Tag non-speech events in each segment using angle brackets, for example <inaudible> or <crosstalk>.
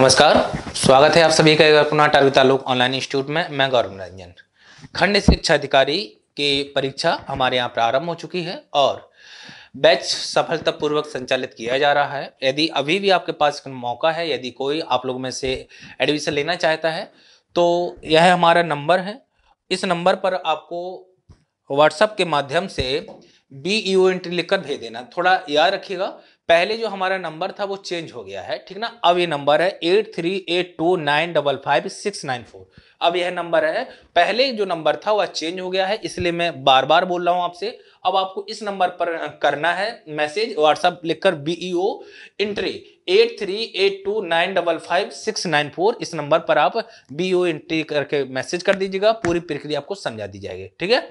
नमस्कार स्वागत है आप सभी का अपना टारवी तालुक ऑनलाइन इंस्टीट्यूट में मैं गौरव रंजन खंड शिक्षा अधिकारी की परीक्षा हमारे यहाँ प्रारंभ हो चुकी है और बैच सफलतापूर्वक संचालित किया जा रहा है यदि अभी भी आपके पास मौका है यदि कोई आप लोग में से एडमिशन लेना चाहता है तो यह हमारा नंबर है इस नंबर पर आपको व्हाट्सएप के माध्यम से बी यू एंट्री लिखकर भेज देना थोड़ा याद रखिएगा पहले जो हमारा नंबर था वो चेंज हो गया है ठीक ना अब ये नंबर है eight three eight two nine double five six nine four अब यह नंबर है पहले जो नंबर था वह चेंज हो गया है इसलिए मैं बार बार बोल रहा हूँ आपसे अब आपको इस नंबर पर करना है मैसेज व्हाट्सअप लिखकर BEO entry e eight three eight two nine double five six nine four इस नंबर पर आप बीईओ एंट्री e करके मैसेज कर दीजिएगा पूरी प्रक्रिया आपको समझा दी जाएगी ठीक है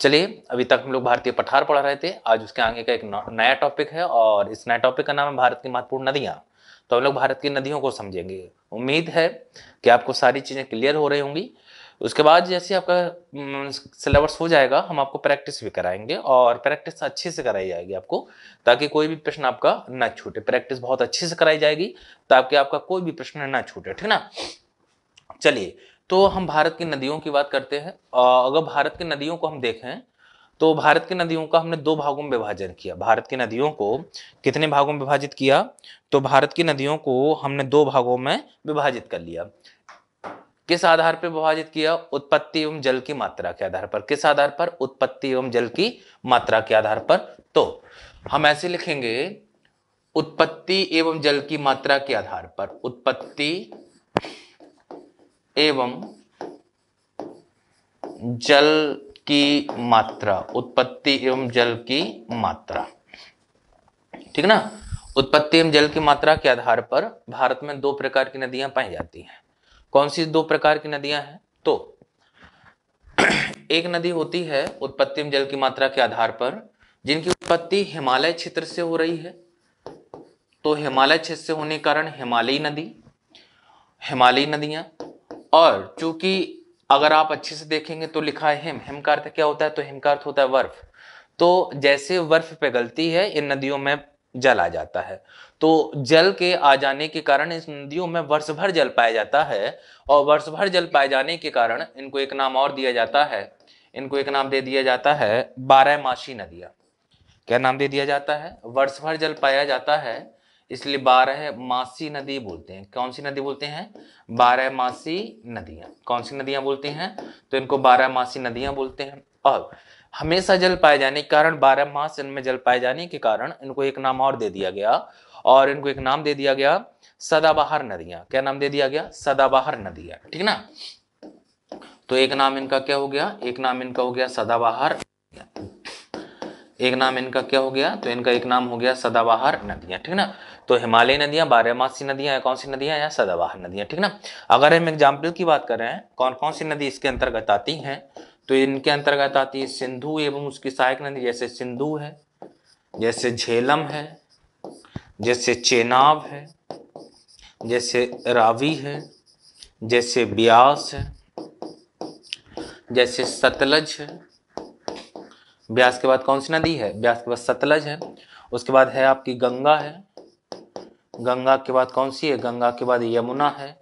चलिए अभी तक हम लोग भारतीय पठार पढ़ रहे थे आज उसके आगे का एक नया टॉपिक है और इस नया टॉपिक का नाम है भारत की महत्वपूर्ण नदियाँ तो हम लोग भारत की नदियों को समझेंगे उम्मीद है कि आपको सारी चीज़ें क्लियर हो रही होंगी उसके बाद जैसे आपका सिलेबस हो जाएगा हम आपको प्रैक्टिस भी कराएंगे और प्रैक्टिस अच्छे से कराई जाएगी आपको ताकि कोई भी प्रश्न आपका ना छूटे प्रैक्टिस बहुत अच्छे से कराई जाएगी ताकि आपका कोई भी प्रश्न ना छूटे ठीक ना चलिए तो हम भारत की नदियों की बात करते हैं अगर भारत की नदियों को हम देखें तो भारत की नदियों का हमने दो भागों में विभाजन किया भारत की नदियों को कितने भागों में विभाजित किया तो भारत की नदियों को हमने दो भागों में विभाजित कर लिया किस आधार पर विभाजित किया उत्पत्ति एवं जल की मात्रा के आधार पर किस आधार पर उत्पत्ति एवं जल की मात्रा के आधार पर तो हम ऐसे लिखेंगे उत्पत्ति एवं जल की मात्रा के आधार पर उत्पत्ति एवं जल की मात्रा उत्पत्ति एवं जल की मात्रा ठीक ना उत्पत्ति एवं जल की मात्रा के आधार पर भारत में दो प्रकार की नदियां पाई जाती हैं कौन सी दो प्रकार की नदियां हैं तो एक नदी होती है उत्पत्ति एवं जल की मात्रा के आधार पर जिनकी उत्पत्ति हिमालय क्षेत्र से हो रही है तो हिमालय क्षेत्र से होने के कारण हिमालयी नदी हिमालयी नदियां और चूंकि अगर आप अच्छे से देखेंगे तो लिखा है हिम हिम का अर्थ क्या होता है तो हिम का अर्थ होता है वर्फ तो जैसे पे पिघलती है इन नदियों में जल आ जाता है तो जल के आ जाने के कारण इस नदियों में वर्ष भर जल पाया जाता है और वर्ष भर जल पाए जाने के कारण इनको एक नाम और दिया जाता है इनको एक नाम दे दिया जाता है बारहमासी नदियाँ क्या नाम दे दिया जाता है वर्ष भर जल पाया जाता है इसलिए बारह मासी नदी बोलते हैं कौन सी नदी बोलते हैं बारह मासी नदियां कौन सी नदियां बोलते हैं तो इनको बारह मासी नदियां बोलते हैं और हमेशा जल पाए जाने के कारण बारह मास इनमें जल पाए जाने के कारण इनको एक नाम और दे दिया गया और इनको एक नाम दे दिया गया सदाबहार नदियां क्या नाम दे दिया गया सदाबहार नदियां ठीक ना तो एक नाम इनका क्या हो गया एक नाम इनका हो गया सदाबहार एक नाम इनका क्या हो गया तो इनका एक नाम हो गया सदाबहार नदियां ठीक ना तो हिमालय नदियां बारहमासी नदियां या कौन सी नदियां या सदाबहार नदियां ठीक ना अगर हम एग्जाम्पल की बात कर रहे हैं कौन कौन सी नदी इसके अंतर्गत आती है तो इनके अंतर्गत आती है सिंधु एवं उसकी सहायक नदी जैसे सिंधु है जैसे झेलम है जैसे चेनाब है जैसे रावी है जैसे ब्यास है जैसे सतलज है ब्यास के बाद कौन सी नदी है ब्यास के बाद सतलज है उसके बाद है आपकी गंगा है गंगा के बाद कौन सी है गंगा के बाद यमुना है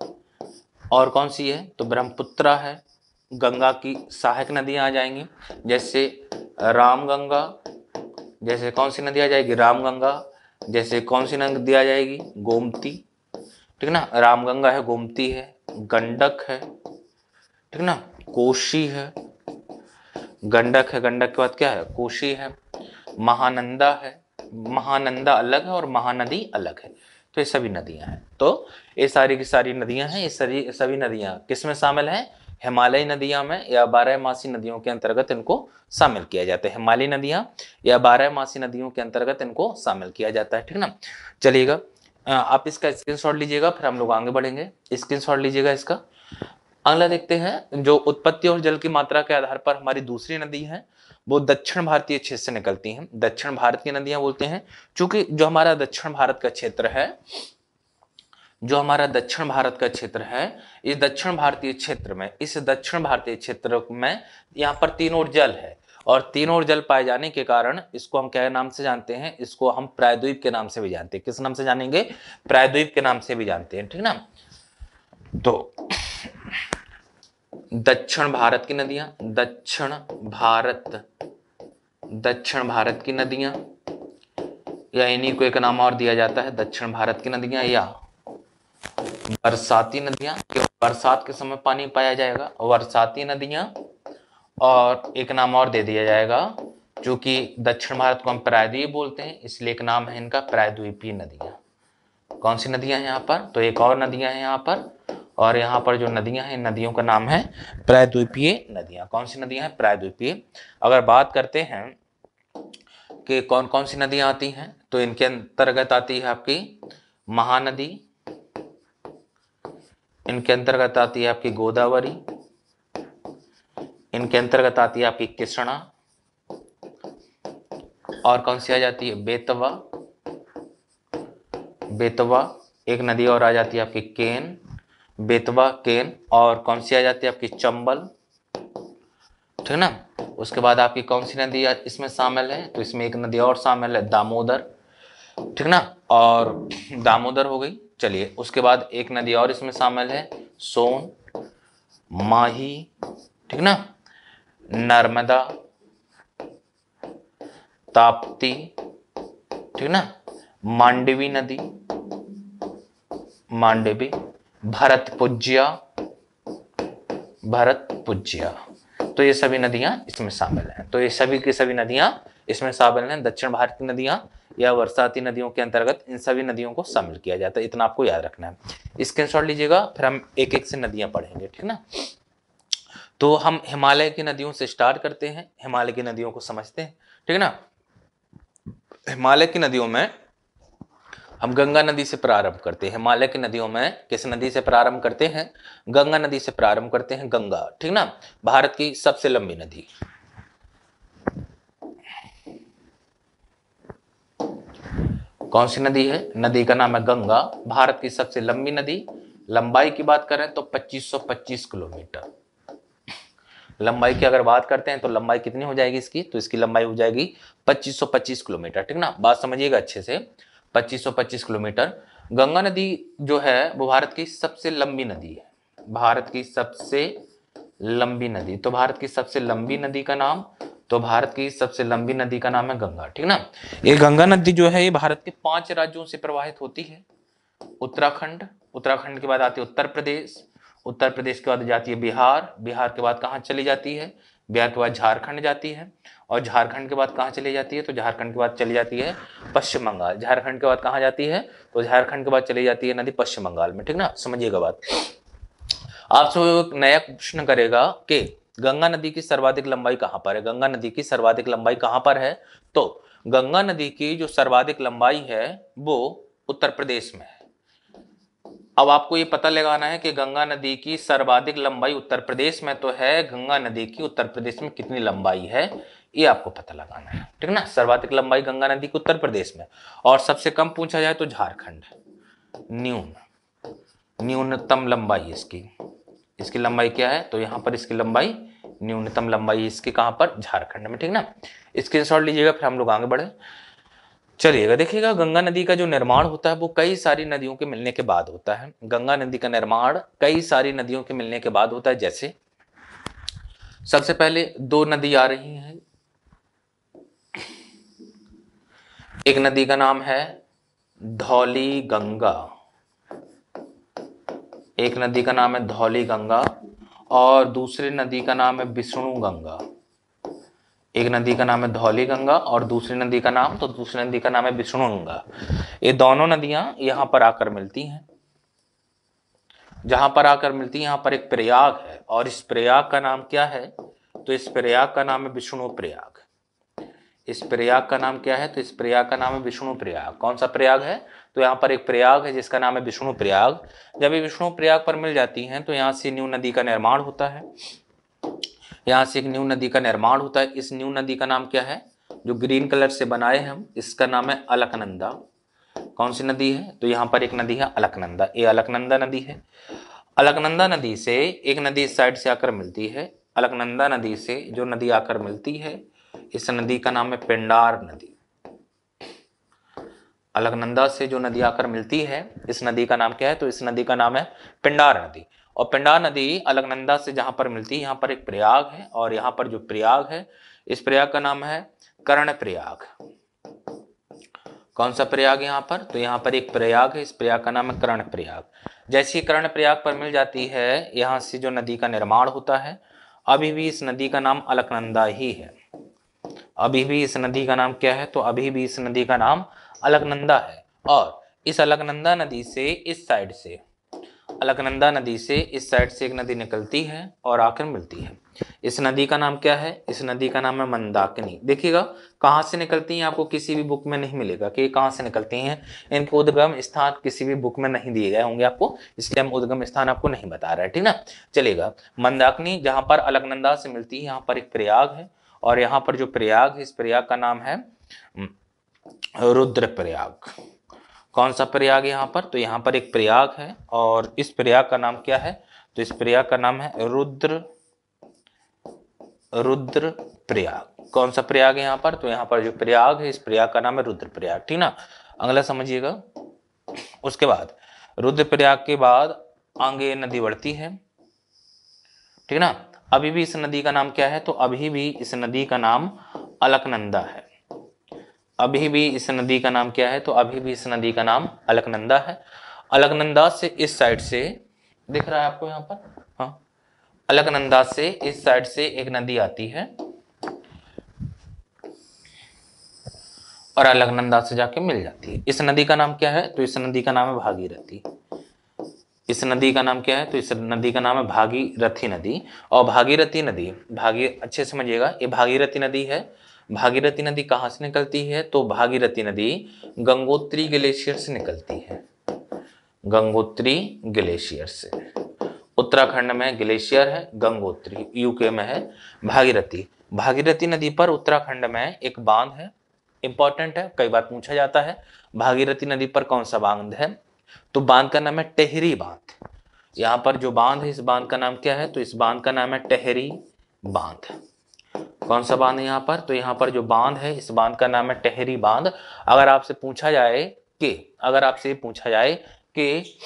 और कौन सी है तो ब्रह्मपुत्रा है गंगा की सहायक नदियाँ आ जाएंगी जैसे रामगंगा जैसे कौन सी नदी आ जाएगी रामगंगा जैसे कौन सी नदी आ जाएगी गोमती ठीक ना रामगंगा है गोमती है गंडक है ठीक ना कोशी है गंडक है गंडक के बाद क्या है कोशी है महानंदा है महानंदा अलग है और महानदी अलग है तो ये सभी नदियां हैं तो ये सारी की सारी नदियां हैं ये सारी सभी नदियां किस में शामिल हैं हिमालयी नदियां में या बारह मासी नदियों के अंतर्गत इनको शामिल किया जाता है हिमालयी नदियां या बारह मासी नदियों के अंतर्गत इनको शामिल किया जाता है ठीक ना चलिएगा आप इसका स्क्रीनशॉट लीजिएगा फिर हम लोग आगे बढ़ेंगे स्क्रीनशॉट लीजिएगा इसका अगला देखते हैं जो उत्पत्ति और जल की मात्रा के आधार पर हमारी दूसरी नदी है वो दक्षिण भारतीय क्षेत्र से निकलती हैं दक्षिण भारत की नदियां बोलते हैं चूंकि जो हमारा दक्षिण भारत का क्षेत्र है जो हमारा दक्षिण भारत का क्षेत्र है इस दक्षिण भारतीय क्षेत्र में इस दक्षिण भारतीय क्षेत्र में यहाँ पर तीन ओर जल है और तीन ओर जल पाए जाने के कारण इसको हम क्या नाम से जानते हैं इसको हम प्रायद्वीप के नाम से भी जानते हैं किस नाम से जानेंगे प्रायद्वीप के नाम से भी जानते हैं ठीक ना तो दक्षिण भारत की नदियां दक्षिण भारत दक्षिण भारत की नदियां या इन्हीं को एक नाम और दिया जाता है दक्षिण भारत की नदियां या बरसाती नदियां बरसात के समय पानी पाया जाएगा बरसाती नदियां और एक नाम और दे दिया जाएगा जो कि दक्षिण भारत को हम प्रायद्वीप बोलते हैं इसलिए एक नाम है इनका प्रायद्वीपीय नदियाँ कौन सी नदियां हैं यहाँ पर तो एक और नदियां हैं यहाँ पर और यहाँ पर जो नदियाँ हैं नदियों का नाम है प्रायद्वीपीय नदियाँ कौन सी नदियाँ हैं प्रायद्वीपीय अगर बात करते हैं कि कौन कौन सी नदियाँ आती हैं तो इनके अंतर्गत आती है आपकी महानदी इनके अंतर्गत आती है आपकी गोदावरी इनके अंतर्गत आती है आपकी कृष्णा और कौन सी आ जाती है बेतवा बेतवा एक नदी और आ जाती है आपकी केन बेतवा केन और कौन सी आ जाती है आपकी चंबल ठीक है ना उसके बाद आपकी कौन सी नदी इसमें शामिल है तो इसमें एक नदी और शामिल है दामोदर ठीक ना और दामोदर हो गई चलिए उसके बाद एक नदी और इसमें शामिल है सोन माही ठीक ना नर्मदा ताप्ती ठीक ना मांडवी नदी मांडवी भरत पूज्य भरत पूज्य तो ये सभी नदियां इसमें शामिल हैं तो ये सभी की सभी नदियां इसमें शामिल हैं दक्षिण भारत की नदियां या वर्षाती नदियों के अंतर्गत इन सभी नदियों को शामिल किया जाता है इतना आपको याद रखना है स्क्रीनशॉट लीजिएगा फिर हम एक एक से नदियां पढ़ेंगे ठीक ना तो हम हिमालय की नदियों से स्टार्ट करते हैं हिमालय की नदियों को समझते हैं ठीक है ना हिमालय की नदियों में हम गंगा नदी से प्रारंभ करते हैं हिमालय की नदियों में किस नदी से प्रारंभ करते हैं गंगा नदी से प्रारंभ करते हैं गंगा ठीक ना भारत की सबसे लंबी नदी कौन सी नदी है नदी का नाम है गंगा भारत की सबसे लंबी नदी लंबाई की बात करें तो 2525 किलोमीटर लंबाई की अगर बात करते हैं तो लंबाई कितनी हो जाएगी इसकी तो इसकी लंबाई हो जाएगी 2525 किलोमीटर ठीक ना बात समझिएगा अच्छे से 2525 किलोमीटर गंगा नदी जो है वो भारत की सबसे लंबी नदी है भारत की सबसे लंबी नदी तो भारत की सबसे लंबी नदी का नाम तो भारत की सबसे लंबी नदी का नाम है गंगा ठीक ना ये गंगा नदी जो है ये भारत के पांच राज्यों से प्रवाहित होती है उत्तराखंड उत्तराखंड के बाद आती है उत्तर प्रदेश उत्तर प्रदेश के बाद जाती है बिहार बिहार के बाद कहाँ चली जाती है बिहार के बाद झारखंड जाती है और झारखंड के बाद कहाँ चली जाती है तो झारखंड के बाद चली जाती है पश्चिम बंगाल झारखंड के बाद कहाँ जाती है तो झारखंड के बाद चली जाती है नदी पश्चिम बंगाल में ठीक ना समझिएगा बात आपसे एक नया प्रश्न करेगा कि गंगा नदी की सर्वाधिक लंबाई कहाँ पर है गंगा नदी की सर्वाधिक लंबाई कहाँ पर है तो गंगा नदी की जो सर्वाधिक लंबाई है वो उत्तर प्रदेश में है अब आपको ये पता लगाना है कि गंगा नदी की सर्वाधिक लंबाई उत्तर प्रदेश में तो है गंगा नदी की उत्तर प्रदेश में कितनी लंबाई है ये आपको पता लगाना है ठीक ना सर्वाधिक लंबाई गंगा नदी की उत्तर प्रदेश में और सबसे कम पूछा जाए तो झारखंड न्यून न्यूनतम लंबाई इसकी इसकी लंबाई क्या है तो यहाँ पर इसकी लंबाई न्यूनतम लंबाई इसकी कहां पर झारखंड में ठीक ना स्क्रीन लीजिएगा फिर हम लोग आगे बढ़े चलिएगा देखिएगा गंगा नदी का जो निर्माण होता है वो कई सारी नदियों के मिलने के बाद होता है गंगा नदी का निर्माण कई सारी नदियों के मिलने के बाद होता है जैसे सबसे पहले दो नदी आ रही हैं एक नदी का नाम है धौली गंगा एक नदी का नाम है धौली गंगा और दूसरी नदी का नाम है विष्णु गंगा एक नदी का नाम है धौली गंगा और दूसरी नदी का नाम तो दूसरी नदी का नाम है विष्णु गंगा ये दोनों नदियां यहाँ पर आकर मिलती हैं जहां पर आकर मिलती है यहां पर एक प्रयाग है और इस प्रयाग का नाम क्या है तो इस प्रयाग का नाम है विष्णु प्रयाग इस प्रयाग का नाम क्या है तो इस प्रयाग का नाम है विष्णु प्रयाग कौन सा प्रयाग है तो यहाँ पर एक प्रयाग है जिसका नाम है विष्णु प्रयाग जब ये विष्णु प्रयाग पर मिल जाती हैं तो यहाँ से न्यू नदी का निर्माण होता है यहाँ से एक न्यू नदी का निर्माण होता है इस न्यू नदी का नाम क्या है जो ग्रीन कलर से बनाए हम इसका नाम है अलकनंदा कौन सी नदी है तो यहाँ पर एक नदी है अलकनंदा ये अलकनंदा नदी है अलकनंदा नदी से एक नदी इस साइड से आकर मिलती है अलकनंदा नदी से जो नदी आकर मिलती है इस नदी का नाम है पिंडार नदी अलकनंदा से जो नदी आकर मिलती है इस नदी का नाम क्या है तो इस नदी का नाम है पिंडार नदी और पिंडा नदी अलगनंदा से जहाँ पर मिलती है यहाँ पर एक प्रयाग है और यहाँ पर जो प्रयाग है इस प्रयाग का नाम है कर्ण प्रयाग कौन सा प्रयाग यहाँ पर तो यहाँ पर एक प्रयाग है इस प्रयाग का नाम है कर्ण प्रयाग जैसे कर्ण प्रयाग पर मिल जाती है यहाँ से जो नदी का निर्माण होता है अभी भी इस नदी का नाम अलकनंदा ही है अभी भी इस नदी का नाम क्या है तो अभी भी इस नदी का नाम अलकनंदा है और इस अलकनंदा नदी से इस साइड से अलकनंदा नदी से इस साइड से एक नदी निकलती है और आकर मिलती है इस नदी का नाम क्या है इस नदी का नाम है मंदाकिनी देखिएगा कहाँ से निकलती हैं आपको किसी भी बुक में नहीं मिलेगा कि कहाँ से निकलती हैं इनके उद्गम स्थान किसी भी बुक में नहीं दिए गए होंगे आपको इसलिए हम उद्गम स्थान आपको नहीं बता रहे ठीक ना चलेगा मंदाकिनी जहाँ पर अलकनंदा से मिलती है यहाँ पर एक प्रयाग है और यहाँ पर जो प्रयाग है इस प्रयाग का नाम है हम्म, रुद्र प्रयाग कौन सा प्रयाग यहाँ पर तो यहाँ पर एक प्रयाग है और इस प्रयाग का नाम क्या है तो इस प्रयाग का नाम है रुद्र रुद्र प्रयाग कौन सा प्रयाग है यहाँ पर तो यहाँ पर जो प्रयाग है इस प्रयाग का नाम है रुद्र प्रयाग ठीक ना अगला समझिएगा उसके बाद रुद्र प्रयाग के बाद आगे नदी बढ़ती है ठीक ना अभी भी इस नदी का नाम क्या है तो अभी भी इस नदी का नाम अलकनंदा है अभी भी इस नदी का नाम क्या है तो अभी भी इस नदी का नाम अलकनंदा है अलकनंदा से इस साइड से दिख रहा है आपको यहाँ पर हाँ अलकनंदा से इस साइड से एक नदी आती है और अलकनंदा से जाके मिल जाती है इस नदी का नाम क्या है तो इस नदी का नाम है भागीरथी इस नदी का नाम क्या है तो इस नदी का नाम है भागीरथी नदी और भागीरथी नदी भागी अच्छे समझिएगा ये भागीरथी नदी है भागीरथी नदी कहां से निकलती है तो भागीरथी नदी गंगोत्री ग्लेशियर से निकलती है गंगोत्री ग्लेशियर से उत्तराखंड में ग्लेशियर है गंगोत्री यूके में है भागीरथी भागीरथी नदी पर उत्तराखंड में एक बांध है इंपॉर्टेंट है कई बार पूछा जाता है भागीरथी नदी पर कौन सा बांध है तो बांध का नाम है टेहरी बांध यहाँ पर जो बांध है इस बांध का नाम क्या है तो इस बांध का नाम है टेहरी बांध कौन सा बांध है यहाँ पर तो यहाँ पर जो बांध है इस बांध का नाम है टहरी बांध अगर आपसे पूछा जाए कि अगर आपसे पूछा जाए कि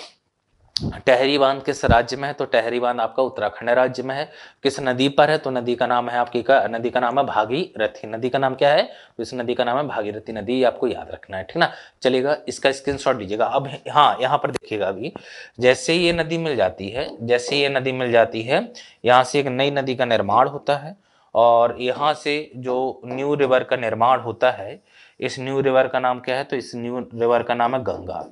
टहरी बांध किस राज्य में है तो टहरी बांध आपका उत्तराखंड राज्य में है किस नदी पर है तो नदी का नाम है आपकी का नदी का नाम है भागीरथी नदी का नाम क्या है तो इस नदी का नाम है भागीरथी नदी आपको याद रखना है ठीक ना चलेगा इसका स्क्रीनशॉट लीजिएगा अब हाँ यहाँ पर देखिएगा अभी जैसे ये नदी मिल जाती है जैसे ये नदी मिल जाती है यहाँ से एक नई नदी का निर्माण होता है और यहाँ से जो न्यू रिवर का निर्माण होता है इस न्यू रिवर का नाम क्या है तो इस न्यू रिवर का नाम है गंगा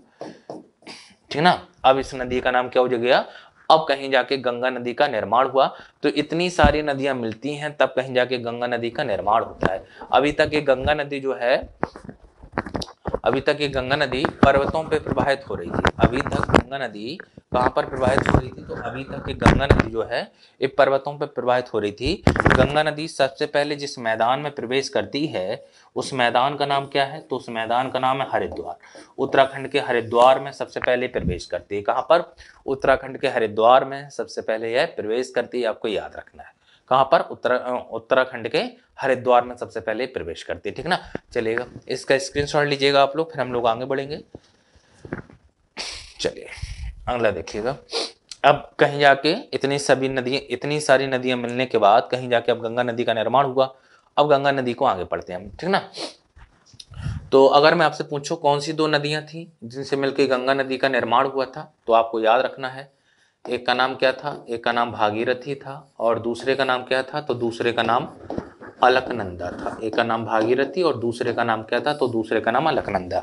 ठीक ना अब इस नदी का नाम क्या हो गया अब कहीं जाके गंगा नदी का निर्माण हुआ तो इतनी सारी नदियां मिलती हैं तब कहीं जाके गंगा नदी का निर्माण होता है अभी तक ये गंगा नदी जो है अभी तक ये गंगा नदी पर्वतों पे प्रवाहित हो रही थी अभी तक गंगा नदी कहाँ पर प्रवाहित हो रही थी तो अभी तक ये गंगा नदी जो है ये पर्वतों पर प्रवाहित हो रही थी गंगा नदी सबसे पहले जिस मैदान में प्रवेश करती है उस मैदान का नाम क्या है तो उस मैदान का नाम है हरिद्वार उत्तराखंड के हरिद्वार में सबसे पहले प्रवेश करती है कहाँ पर उत्तराखंड के हरिद्वार में सबसे पहले यह प्रवेश करती है आपको याद रखना है कहाँ पर उत्तरा उत्तराखंड के हरिद्वार में सबसे पहले प्रवेश करती है ठीक ना चलेगा इसका स्क्रीनशॉट लीजिएगा आप लोग फिर हम लोग आगे बढ़ेंगे चलिए अगला देखिएगा अब कहीं जाके इतनी सभी नदियाँ इतनी सारी नदियाँ मिलने के बाद कहीं जाके अब गंगा नदी का निर्माण हुआ अब गंगा नदी को आगे पढ़ते हैं हम ठीक ना तो अगर मैं आपसे पूछूं कौन सी दो नदियां थी जिनसे मिलकर गंगा नदी का निर्माण हुआ था तो आपको याद रखना है एक का नाम क्या था एक का नाम भागीरथी था और दूसरे का नाम क्या था तो दूसरे का नाम अलकनंदा था एक का नाम भागीरथी और दूसरे का नाम क्या था तो दूसरे का नाम अलकनंदा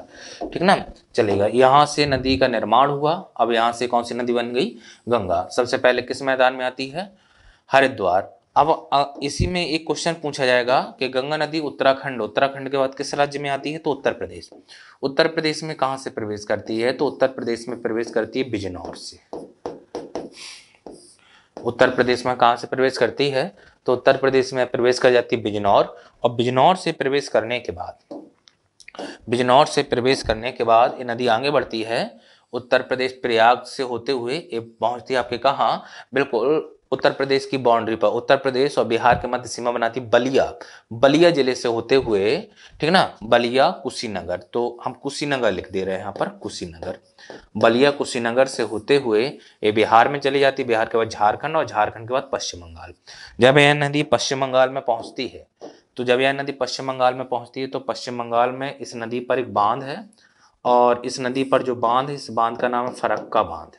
ठीक ना चलेगा यहाँ से नदी का निर्माण हुआ अब यहाँ से कौन सी नदी बन गई गंगा सबसे पहले किस मैदान में आती है हरिद्वार अब इसी में एक क्वेश्चन पूछा जाएगा कि गंगा नदी उत्तराखंड उत्तराखंड के बाद किस राज्य में आती है तो उत्तर प्रदेश उत्तर प्रदेश में कहाँ से प्रवेश करती है तो उत्तर प्रदेश में प्रवेश करती है बिजनौर से उत्तर प्रदेश में कहाँ से प्रवेश करती है तो उत्तर प्रदेश में प्रवेश कर जाती है बिजनौर और बिजनौर से प्रवेश करने के बाद बिजनौर से प्रवेश करने के बाद ये नदी आगे बढ़ती है उत्तर प्रदेश प्रयाग से होते हुए ये पहुंचती है आपके कहा बिल्कुल उत्तर प्रदेश की बाउंड्री पर उत्तर प्रदेश और बिहार के मध्य सीमा बनाती बलिया बलिया जिले से होते हुए ठीक है ना बलिया कुशीनगर तो हम कुशीनगर लिख दे रहे हैं यहाँ पर कुशीनगर बलिया कुशीनगर से होते हुए ये बिहार में चली जाती बिहार के बाद झारखंड और झारखंड के बाद पश्चिम बंगाल जब यह नदी पश्चिम बंगाल में पहुंचती है तो जब यह नदी पश्चिम बंगाल में पहुंचती है तो पश्चिम बंगाल में इस नदी पर एक बांध है और इस नदी पर जो बांध है इस बांध का नाम है फरक्का बांध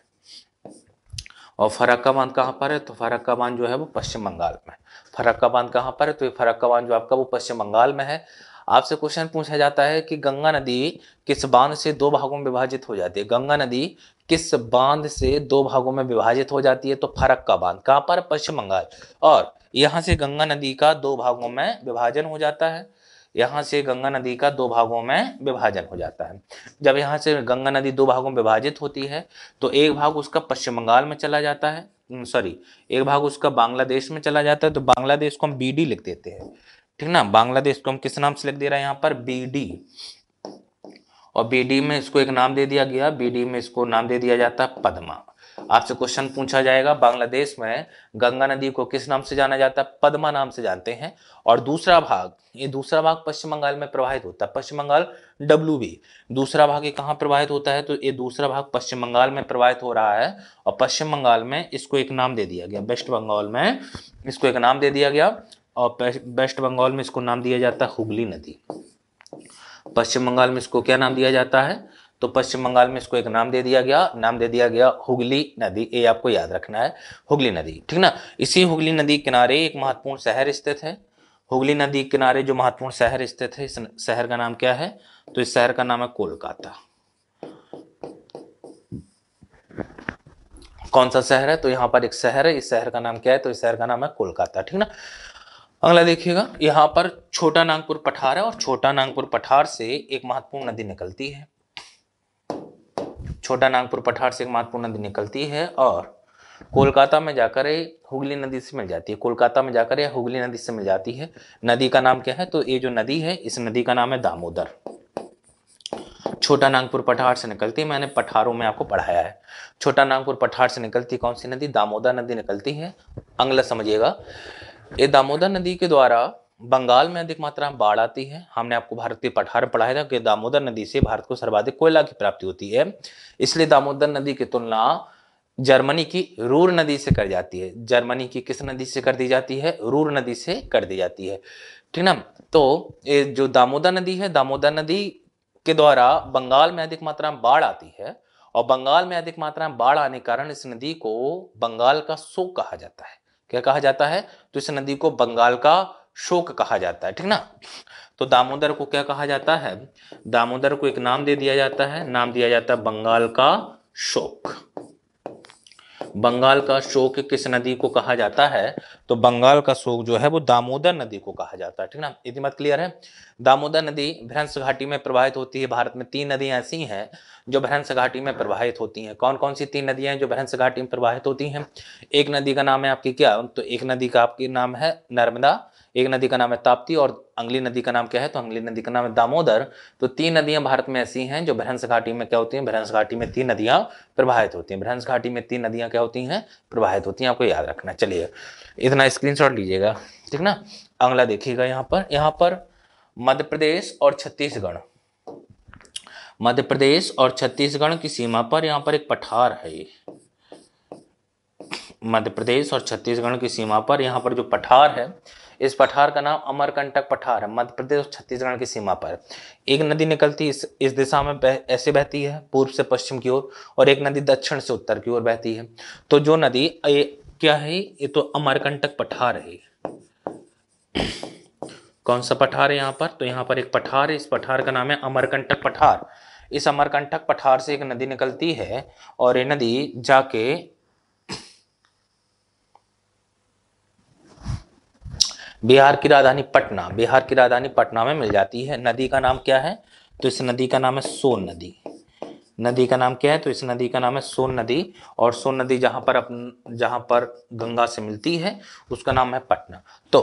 और फरक्का बांध कहाँ पर है तो फरक्का बांध जो है वो पश्चिम बंगाल में फरक्का बांध कहाँ पर है तो ये फरक्का बांध जो आपका वो पश्चिम बंगाल में है आपसे क्वेश्चन पूछा जाता है कि गंगा नदी किस बांध से दो भागों में विभाजित हो जाती है गंगा नदी किस बांध से दो भागों में विभाजित हो जाती है तो फरक का बांध कहाँ पर पश्चिम बंगाल और यहाँ से गंगा नदी का दो भागों में विभाजन हो जाता है यहाँ से गंगा नदी का दो भागों में विभाजन हो जाता है जब यहाँ से गंगा नदी दो भागों में विभाजित होती है तो एक भाग उसका पश्चिम बंगाल में चला जाता है सॉरी एक भाग उसका बांग्लादेश में चला जाता है तो बांग्लादेश को हम बी लिख देते हैं ठीक ना बांग्लादेश को हम किस नाम से लिख दे रहे हैं यहाँ पर बी और बी में इसको एक नाम दे दिया गया बी में इसको नाम दे दिया जाता है पदमा आपसे क्वेश्चन पूछा जाएगा बांग्लादेश में गंगा नदी को किस नाम से जाना जाता है पद्मा नाम से जानते हैं और दूसरा भाग ये दूसरा भाग पश्चिम बंगाल में प्रवाहित होता है पश्चिम बंगाल डब्ल्यू दूसरा भाग ये कहाँ प्रवाहित होता है तो ये दूसरा भाग पश्चिम बंगाल में प्रवाहित हो रहा है और पश्चिम बंगाल में इसको एक नाम दे दिया गया वेस्ट बंगाल में इसको एक नाम दे दिया गया और वेस्ट बंगाल में इसको नाम दिया जाता है हुगली नदी पश्चिम बंगाल में इसको क्या नाम दिया जाता है तो पश्चिम बंगाल में इसको एक नाम दे दिया गया नाम दे दिया गया हुगली नदी ये आपको याद रखना है हुगली नदी ठीक ना इसी हुगली नदी किनारे एक महत्वपूर्ण शहर स्थित है हुगली नदी किनारे जो महत्वपूर्ण शहर स्थित है इस शहर का नाम क्या है तो इस शहर का नाम है कोलकाता कौन सा शहर है तो यहाँ पर एक शहर है इस शहर का नाम क्या है तो इस शहर का नाम है कोलकाता ठीक ना अगला देखिएगा यहाँ पर छोटा नागपुर पठार है और छोटा नागपुर पठार से एक महत्वपूर्ण नदी निकलती है छोटा नागपुर पठार से एक महत्वपूर्ण नदी निकलती है और कोलकाता में जाकर हुगली नदी से मिल जाती है कोलकाता में जाकर यह हुगली नदी से मिल जाती है नदी का नाम क्या है तो ये जो नदी है इस नदी का नाम है दामोदर छोटा नागपुर पठार से निकलती है मैंने पठारों में आपको पढ़ाया है छोटा नागपुर पठार से निकलती कौन सी नदी दामोदर नदी निकलती है अंगला समझिएगा ये दामोदर नदी के द्वारा बंगाल में अधिक मात्रा में बाढ़ आती है हमने आपको भारतीय पठार पढ़ाया था कि दामोदर नदी से भारत को सर्वाधिक कोयला की प्राप्ति होती है इसलिए दामोदर नदी की तुलना जर्मनी की रूर नदी से कर जाती है जर्मनी की किस नदी से कर दी जाती है रूर नदी से कर दी जाती है ठीक ना तो ये जो दामोदर नदी है दामोदर नदी के द्वारा बंगाल में अधिक मात्रा में बाढ़ आती है और बंगाल में अधिक मात्रा में बाढ़ आने के कारण इस नदी को बंगाल का सो कहा जाता है क्या कहा जाता है तो इस नदी को बंगाल का शोक कहा जाता है ठीक ना तो दामोदर को क्या कहा जाता है दामोदर को एक नाम दे दिया जाता है नाम दिया जाता है बंगाल का शोक बंगाल का शोक किस नदी को कहा जाता है तो बंगाल का शोक जो है वो दामोदर नदी को कहा जाता है ठीक ना यदि मत क्लियर है दामोदर नदी भ्रंश घाटी में प्रवाहित होती है भारत में तीन नदियां ऐसी हैं जो भ्रंश घाटी में प्रवाहित होती हैं कौन कौन सी तीन नदियां जो भ्रंश घाटी में प्रवाहित होती हैं एक नदी का नाम है आपकी क्या तो एक नदी का आपकी नाम है नर्मदा एक नदी का नाम है ताप्ती और अंगली नदी का नाम क्या है तो अंगली नदी का नाम है दामोदर तो तीन नदियां भारत में ऐसी हैं जो भ्रंस घाटी में क्या होती हैं भ्रंस घाटी में तीन नदियां प्रवाहित होती हैं भ्रंस घाटी में तीन नदियां क्या होती हैं प्रवाहित होती हैं आपको याद रखना चलिए इतना स्क्रीन लीजिएगा ठीक ना अंगला देखिएगा यहाँ पर यहाँ पर मध्य प्रदेश और छत्तीसगढ़ मध्य प्रदेश और छत्तीसगढ़ की सीमा पर यहाँ पर एक पठार है मध्य प्रदेश और छत्तीसगढ़ की सीमा पर यहाँ पर जो पठार है इस पठार का नाम अमरकंटक पठार है मध्य प्रदेश और छत्तीसगढ़ की सीमा पर एक नदी निकलती इस इस दिशा में बह, ऐसे बहती है पूर्व से पश्चिम की ओर और और एक नदी दक्षिण से उत्तर की ओर बहती है तो जो नदी ये क्या है ये तो अमरकंटक पठार है कौन सा पठार है यहाँ पर तो यहाँ पर एक पठार है इस पठार का नाम है अमरकंटक पठार इस अमरकंटक पठार से एक नदी निकलती है और ये नदी जाके बिहार की राजधानी पटना बिहार की राजधानी पटना में मिल जाती है नदी का नाम क्या है तो इस नदी का नाम है सोन नदी नदी का नाम क्या है तो इस नदी का नाम है सोन नदी और सोन नदी जहां पर अपन जहां पर गंगा से मिलती है उसका नाम है पटना तो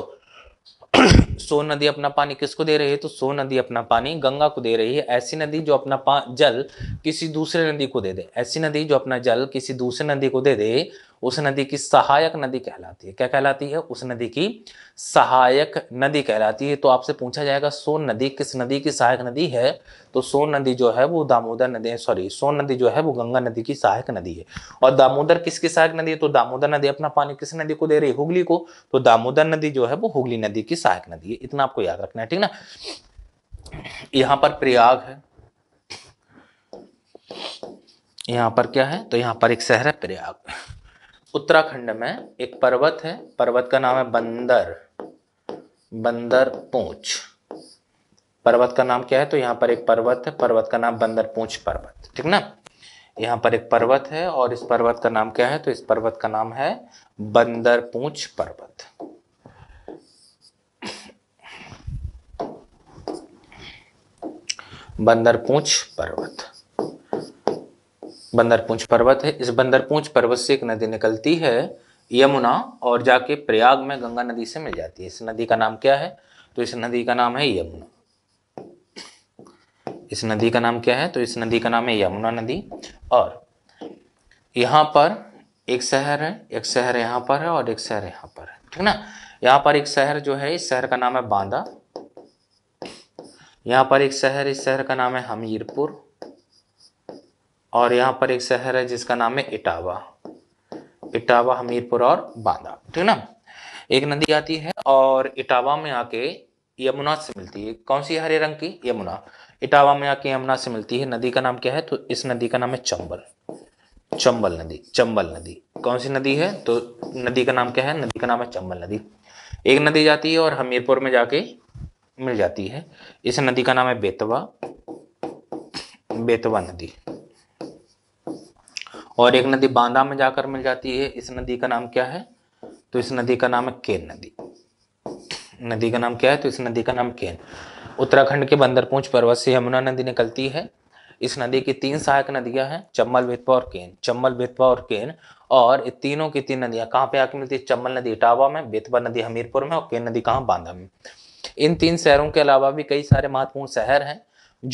<clears throat> सोन नदी अपना पानी किसको दे रही है तो सोन नदी अपना पानी गंगा को दे रही है ऐसी नदी जो अपना जल किसी दूसरे नदी को दे दे ऐसी नदी जो अपना जल किसी दूसरे नदी को दे दे उस नदी की सहायक नदी कहलाती है क्या कहलाती है उस नदी की सहायक नदी कहलाती है तो आपसे पूछा जाएगा सोन नदी किस नदी की सहायक नदी है तो सोन नदी जो है वो दामोदर नदी सॉरी सोन नदी जो है वो गंगा नदी की सहायक नदी है और दामोदर किसकी सहायक नदी है तो दामोदर नदी अपना पानी किस नदी को दे रही है हुगली को तो दामोदर नदी जो है वो हुगली नदी की सहायक नदी है इतना आपको याद रखना है ठीक ना यहाँ पर प्रयाग है यहाँ पर क्या है तो यहाँ पर एक शहर है प्रयाग उत्तराखंड में एक पर्वत है पर्वत का नाम है बंदर बंदर पूछ पर्वत का नाम क्या है तो यहाँ पर एक पर्वत है पर्वत का नाम बंदर पूछ पर्वत ठीक ना यहाँ पर एक पर्वत है और इस पर्वत का नाम क्या है तो इस पर्वत का नाम है बंदर पूछ पर्वत बंदर पूछ पर्वत बंदरपूंछ पर्वत है इस बंदरपूंछ पर्वत से एक नदी निकलती है यमुना और जाके प्रयाग में गंगा नदी से मिल जाती है इस नदी का नाम क्या है तो इस नदी का नाम है यमुना इस नदी का नाम क्या है तो इस नदी का नाम है यमुना नदी और यहाँ पर एक शहर है एक शहर यहाँ पर है और एक शहर यहाँ पर है ठीक ना यहाँ पर एक शहर जो है इस शहर का नाम है बांदा यहाँ पर एक शहर इस शहर का नाम है हमीरपुर और यहाँ पर एक शहर है जिसका नाम है इटावा इटावा हमीरपुर और बांदा ठीक ना एक नदी आती है और इटावा में आके यमुना से मिलती है कौन सी हरे रंग की यमुना इटावा में आके यमुना से मिलती है नदी का नाम क्या है तो इस नदी का नाम है चंबल चंबल नदी चंबल नदी कौन सी नदी है तो नदी का नाम क्या है नदी का नाम है चंबल नदी एक नदी जाती है और हमीरपुर में जाके मिल जाती है इस नदी का नाम है बेतवा बेतवा नदी और एक नदी बांदा में जाकर मिल जाती है इस नदी का नाम क्या है तो इस नदी का नाम है केन नदी नदी का नाम क्या है तो इस नदी का नाम केन उत्तराखंड के बंदरपूंछ पर्वत से यमुना नदी निकलती है इस नदी की तीन सहायक नदियां हैं चम्बल बेतवा और केन चम्बल बेतवा और केन और तीनों की तीन नदियां कहाँ पे आके मिलती है चम्बल नदी इटावा में बेतवा नदी हमीरपुर में और केन नदी कहाँ बांदा में इन तीन शहरों के अलावा भी कई सारे महत्वपूर्ण शहर हैं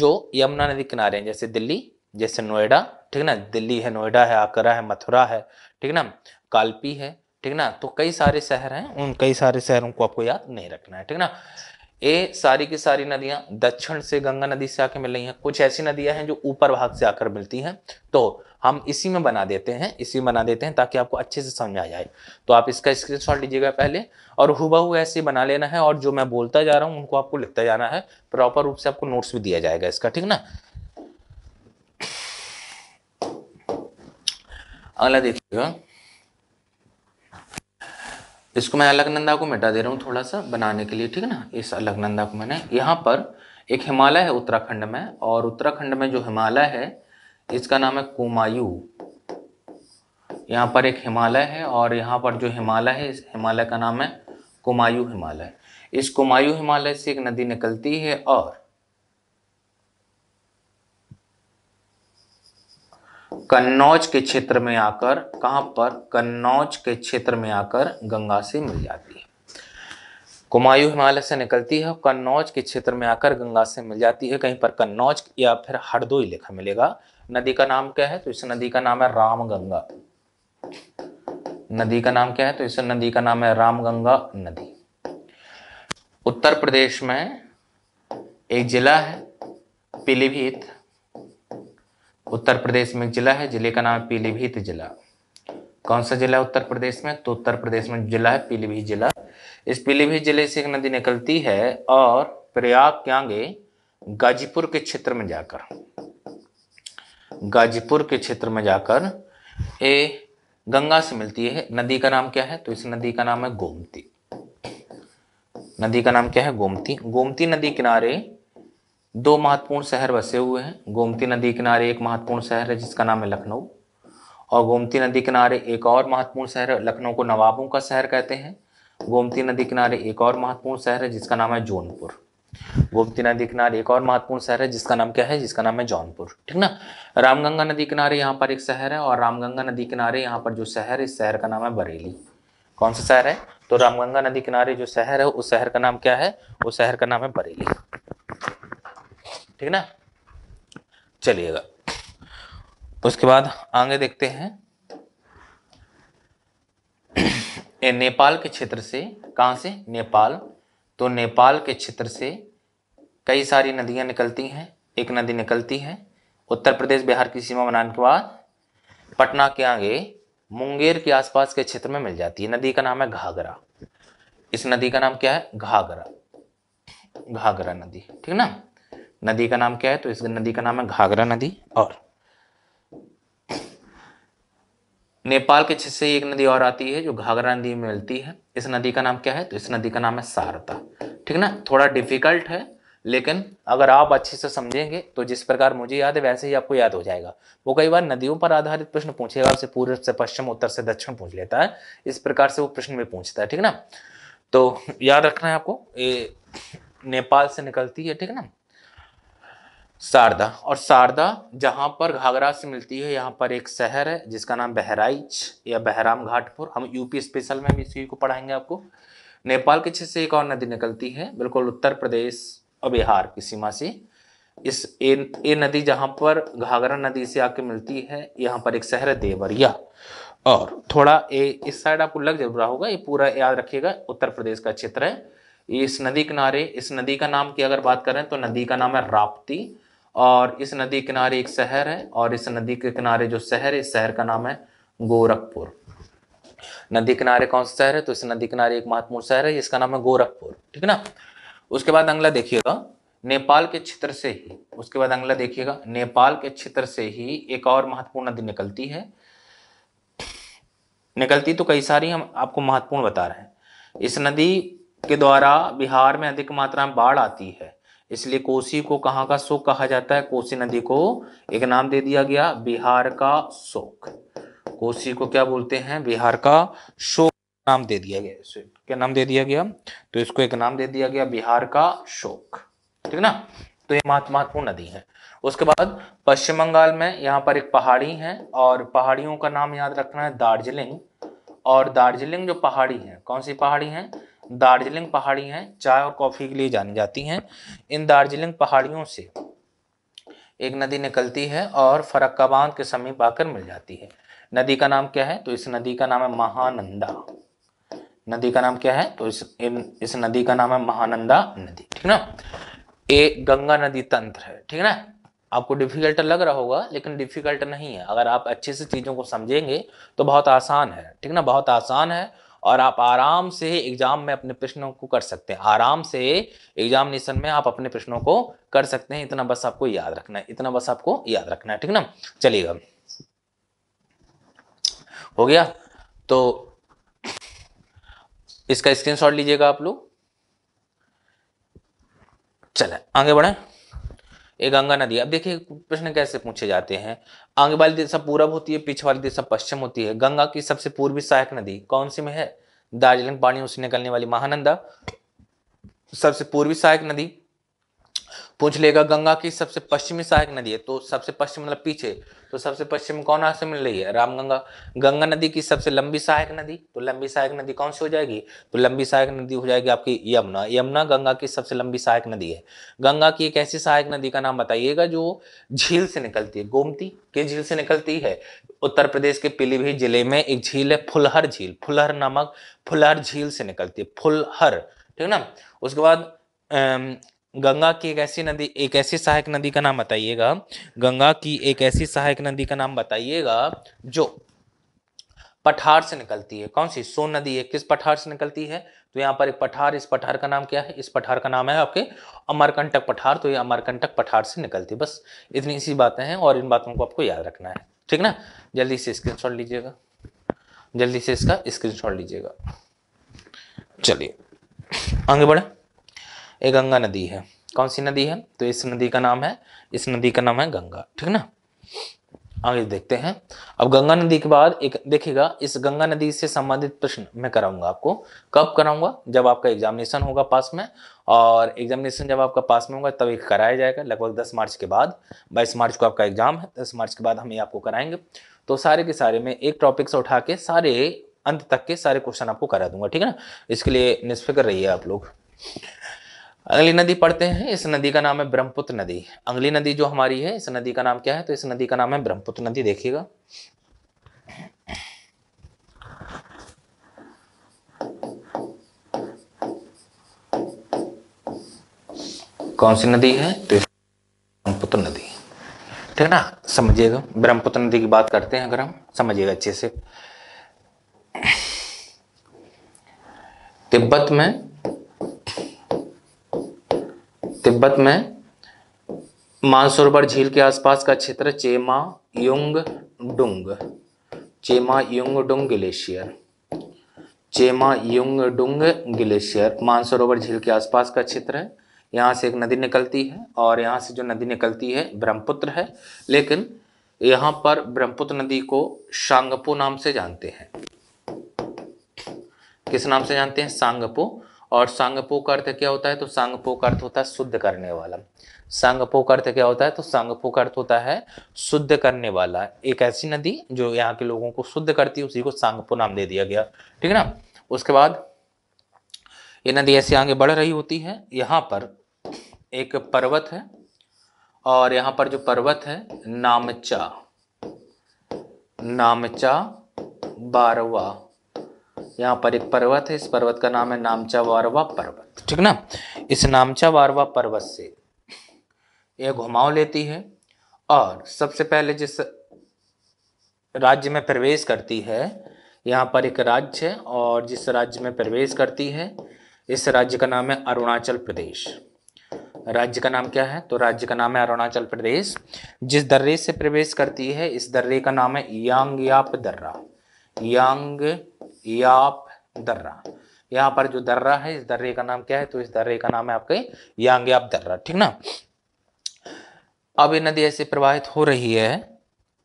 जो यमुना नदी किनारे हैं जैसे दिल्ली जैसे नोएडा ठीक ना दिल्ली है नोएडा है आकरा है मथुरा है ठीक ना कालपी है ठीक ना तो कई सारे शहर हैं उन कई सारे शहरों को आपको याद नहीं रखना है ठीक ना ये सारी की सारी नदियां दक्षिण से गंगा नदी से आके मिल रही हैं कुछ ऐसी नदियां हैं जो ऊपर भाग से आकर मिलती हैं तो हम इसी में बना देते हैं इसी में बना देते हैं ताकि आपको अच्छे से समझ आ जाए तो आप इसका स्क्रीनशॉट लीजिएगा पहले और हुबहू ऐसे बना लेना है और जो मैं बोलता जा रहा हूँ उनको आपको लिखता जाना है प्रॉपर रूप से आपको नोट्स भी दिया जाएगा इसका ठीक ना अगला देखिएगा इसको मैं अलगनंदा को मिटा दे रहा हूँ थोड़ा सा बनाने के लिए ठीक है ना इस अलगनंदा को मैंने यहाँ पर एक हिमालय है उत्तराखंड में और उत्तराखंड में जो हिमालय है इसका नाम है कुमायू यहाँ पर एक हिमालय है और यहाँ पर जो हिमालय है इस हिमालय का नाम है कुमायू हिमालय इस कुमायू हिमालय से एक नदी निकलती है और कन्नौज के क्षेत्र में आकर कहाँ पर कन्नौज के क्षेत्र में आकर गंगा से मिल जाती है कुमायूं हिमालय से निकलती है कन्नौज के क्षेत्र में आकर गंगा से मिल जाती है कहीं पर कन्नौज या फिर हरदोई लिखा मिलेगा नदी का नाम क्या है तो इस नदी का नाम है रामगंगा नदी का नाम क्या है तो इस नदी का नाम है रामगंगा नदी उत्तर प्रदेश में एक जिला है पीलीभीत उत्तर प्रदेश में जिला है जिले का नाम पीलीभीत जिला कौन सा जिला उत्तर प्रदेश में तो उत्तर प्रदेश में जिला है पीलीभीत जिला इस पीलीभीत जिले से एक नदी निकलती है और प्रयाग के आगे गाजीपुर के क्षेत्र में जाकर गाजीपुर के क्षेत्र में जाकर ये गंगा से मिलती है नदी का नाम क्या है तो इस नदी का नाम है गोमती नदी का नाम क्या है गोमती गोमती नदी किनारे दो महत्वपूर्ण शहर बसे हुए हैं गोमती नदी किनारे एक महत्वपूर्ण शहर है जिसका नाम है लखनऊ और गोमती नदी किनारे एक और महत्वपूर्ण शहर है लखनऊ को नवाबों का शहर कहते हैं गोमती नदी किनारे एक और महत्वपूर्ण शहर है जिसका नाम है जौनपुर गोमती नदी किनारे एक और महत्वपूर्ण शहर है जिसका नाम क्या है जिसका नाम है जौनपुर ठीक ना रामगंगा नदी किनारे यहाँ पर एक शहर है और रामगंगा नदी किनारे यहाँ पर जो शहर है इस शहर का नाम है बरेली कौन सा शहर है तो रामगंगा नदी किनारे जो शहर है उस शहर का नाम क्या है उस शहर का नाम है बरेली ठीक ना चलिएगा उसके बाद आगे देखते हैं ए, नेपाल के क्षेत्र से कहाँ से नेपाल तो नेपाल के क्षेत्र से कई सारी नदियां निकलती हैं एक नदी निकलती है उत्तर प्रदेश बिहार की सीमा बनाने के बाद पटना के आगे मुंगेर के आसपास के क्षेत्र में मिल जाती है नदी का नाम है घाघरा इस नदी का नाम क्या है घाघरा घाघरा नदी ठीक ना नदी का नाम क्या है तो इस नदी का नाम है घाघरा नदी और नेपाल के से एक नदी और आती है जो घाघरा नदी में मिलती है इस नदी का नाम क्या है तो इस नदी का नाम है सारता ठीक ना थोड़ा डिफिकल्ट है लेकिन अगर आप अच्छे से समझेंगे तो जिस प्रकार मुझे याद है वैसे ही आपको याद हो जाएगा वो कई बार नदियों पर आधारित प्रश्न पूछेगा आपसे पूर्व से पश्चिम उत्तर से दक्षिण पूछ लेता है इस प्रकार से वो प्रश्न भी पूछता है ठीक ना तो याद रखना है आपको ये नेपाल से निकलती है ठीक ना शारदा और शारदा जहाँ पर घाघरा से मिलती है यहाँ पर एक शहर है जिसका नाम बहराइच या बहराम घाटपुर हम यूपी स्पेशल में भी इसी को पढ़ाएंगे आपको नेपाल के क्षेत्र से एक और नदी निकलती है बिल्कुल उत्तर प्रदेश और बिहार की सीमा से इस ए, ए नदी जहाँ पर घाघरा नदी से आके मिलती है यहाँ पर एक शहर है देवरिया और थोड़ा ए इस साइड आपको लग जरूर होगा ये पूरा याद रखिएगा उत्तर प्रदेश का क्षेत्र है इस नदी किनारे इस नदी का नाम की अगर बात करें तो नदी का नाम है राप्ती और इस नदी किनारे एक शहर है और इस नदी के किनारे जो शहर है इस शहर का नाम है गोरखपुर नदी किनारे कौन सा शहर है तो इस नदी किनारे एक महत्वपूर्ण शहर है इसका नाम है गोरखपुर ठीक है ना उसके बाद अगला देखिएगा नेपाल के क्षेत्र से ही उसके बाद अगला देखिएगा नेपाल के क्षेत्र से ही एक और महत्वपूर्ण नदी निकलती है निकलती तो कई सारी हम आपको महत्वपूर्ण बता रहे हैं इस नदी के द्वारा बिहार में अधिक मात्रा में बाढ़ आती है इसलिए कोसी को कहाँ का शोक कहा जाता है कोसी नदी को एक नाम दे दिया गया बिहार का शोक कोसी को क्या बोलते हैं बिहार का शोक नाम दे दिया गया क्या नाम दे दिया गया तो इसको एक नाम दे दिया गया बिहार का शोक ठीक ना तो ये महत्वपूर्ण नदी है उसके बाद पश्चिम बंगाल में यहाँ पर एक पहाड़ी है और पहाड़ियों का नाम याद रखना है दार्जिलिंग और दार्जिलिंग जो पहाड़ी है कौन सी पहाड़ी है दार्जिलिंग पहाड़ी हैं चाय और कॉफ़ी के लिए जानी जाती हैं इन दार्जिलिंग पहाड़ियों से एक नदी निकलती है और फरक्का बांध के समीप आकर मिल जाती है नदी का नाम क्या है तो इस नदी का नाम है महानंदा नदी का नाम क्या है तो इस इन, इस नदी का नाम है महानंदा नदी ठीक ना ये गंगा नदी तंत्र है ठीक ना आपको डिफिकल्ट लग रहा होगा लेकिन डिफिकल्ट नहीं है अगर आप अच्छे से चीज़ों को समझेंगे तो बहुत आसान है ठीक ना बहुत आसान है और आप आराम से एग्जाम में अपने प्रश्नों को कर सकते हैं आराम से एग्जामिनेशन में आप अपने प्रश्नों को कर सकते हैं इतना बस आपको याद रखना है इतना बस आपको याद रखना है ठीक ना चलिएगा हो गया तो इसका स्क्रीनशॉट लीजिएगा आप लोग चले आगे बढ़े ये गंगा नदी अब देखिए प्रश्न कैसे पूछे जाते हैं आगे वाली दिशा पूरब होती है पीछे वाली दिशा पश्चिम होती है गंगा की सबसे पूर्वी सहायक नदी कौन सी में है दार्जिलिंग पानी उसे निकलने वाली महानंदा सबसे पूर्वी सहायक नदी पूछ लेगा गंगा की सबसे पश्चिमी सहायक नदी है तो सबसे पश्चिम मतलब पीछे तो सबसे पश्चिम कौन से मिल रही है रामगंगा गंगा नदी की सबसे लंबी सहायक नदी तो लंबी सहायक नदी कौन सी हो जाएगी तो लंबी सहायक नदी हो जाएगी आपकी यमुना यमुना गंगा की सबसे लंबी सहायक नदी है गंगा की एक ऐसी सहायक नदी का नाम बताइएगा जो झील से निकलती है गोमती किस झील से निकलती है उत्तर प्रदेश के पीलीभीत जिले में एक झील है फुलहर झील फुलहर नामक फुलहर झील से निकलती है फुलहर ठीक है ना उसके बाद गंगा की एक ऐसी नदी एक ऐसी सहायक नदी का नाम बताइएगा गंगा की एक ऐसी सहायक नदी का नाम बताइएगा जो पठार से निकलती है कौन सी सोन नदी है किस पठार से निकलती है तो यहाँ पर एक पठार इस पठार का नाम क्या है इस पठार का नाम है आपके अमरकंटक पठार तो ये अमरकंटक पठार से निकलती है बस इतनी सी बातें हैं और इन बातों को आपको याद रखना है ठीक ना जल्दी से स्क्रीन लीजिएगा जल्दी से इसका स्क्रीन लीजिएगा चलिए आगे बढ़े ये गंगा नदी है कौन सी नदी है तो इस नदी का नाम है इस नदी का नाम है गंगा ठीक ना आगे देखते हैं अब गंगा नदी के बाद एक देखिएगा इस गंगा नदी से संबंधित प्रश्न मैं कराऊंगा आपको कब कराऊंगा जब आपका एग्जामिनेशन होगा पास में और एग्जामिनेशन जब आपका पास में होगा तब एक कराया जाएगा लगभग 10 मार्च के बाद 22 मार्च को आपका एग्जाम है 10 मार्च के बाद हम ये आपको कराएंगे तो सारे के सारे में एक टॉपिक से उठा के सारे अंत तक के सारे क्वेश्चन आपको करा दूंगा ठीक है ना इसके लिए निष्फिक्र रहिए आप लोग अगली नदी पढ़ते हैं इस नदी का नाम है ब्रह्मपुत्र नदी अगली नदी जो हमारी है इस नदी का नाम क्या है तो इस नदी का नाम है ब्रह्मपुत्र नदी देखिएगा कौन सी नदी है तो ब्रह्मपुत्र नदी ठीक है ना समझिएगा ब्रह्मपुत्र नदी की बात करते हैं अगर हम समझिएगा अच्छे से तिब्बत में तिब्बत में मानसरोवर झील के आसपास का क्षेत्र Chemayungdung Chemayungdung glacier Chemayungdung glacier Mansarovar झील के आसपास का क्षेत्र है यहाँ से एक नदी निकलती है और यहाँ से जो नदी निकलती है ब्रह्मपुत्र है लेकिन यहाँ पर ब्रह्मपुत्र नदी को शांगपो नाम से जानते हैं किस नाम से जानते हैं सांगपो और सांगपो का अर्थ क्या होता है तो सांगपो का अर्थ होता है शुद्ध करने वाला सांगपो का अर्थ क्या होता है तो सांगपो का अर्थ होता है शुद्ध करने वाला एक ऐसी नदी जो यहाँ के लोगों को शुद्ध करती है उसी को सांगपो नाम दे दिया गया ठीक है ना उसके बाद ये नदी ऐसे आगे बढ़ रही होती है यहाँ पर एक पर्वत है और यहाँ पर जो पर्वत है नामचा नामचा बारवा यहाँ पर एक पर्वत है इस पर्वत का नाम है नामचा वारवा पर्वत ठीक ना इस नामचा वारवा पर्वत से यह घुमाव लेती है और सबसे पहले जिस राज्य में प्रवेश करती है यहाँ पर एक राज्य है और जिस राज्य में प्रवेश करती है इस राज्य का नाम है अरुणाचल प्रदेश राज्य का नाम क्या है तो राज्य का नाम है अरुणाचल प्रदेश जिस दर्रे से प्रवेश करती है इस दर्रे का नाम है यांग याप दर्रा यांग याप दर्रा यहाँ पर जो दर्रा है इस दर्रे का नाम क्या है तो इस दर्रे का नाम है आपके यांग याप दर्रा ठीक ना अब ये नदी ऐसे प्रवाहित हो रही है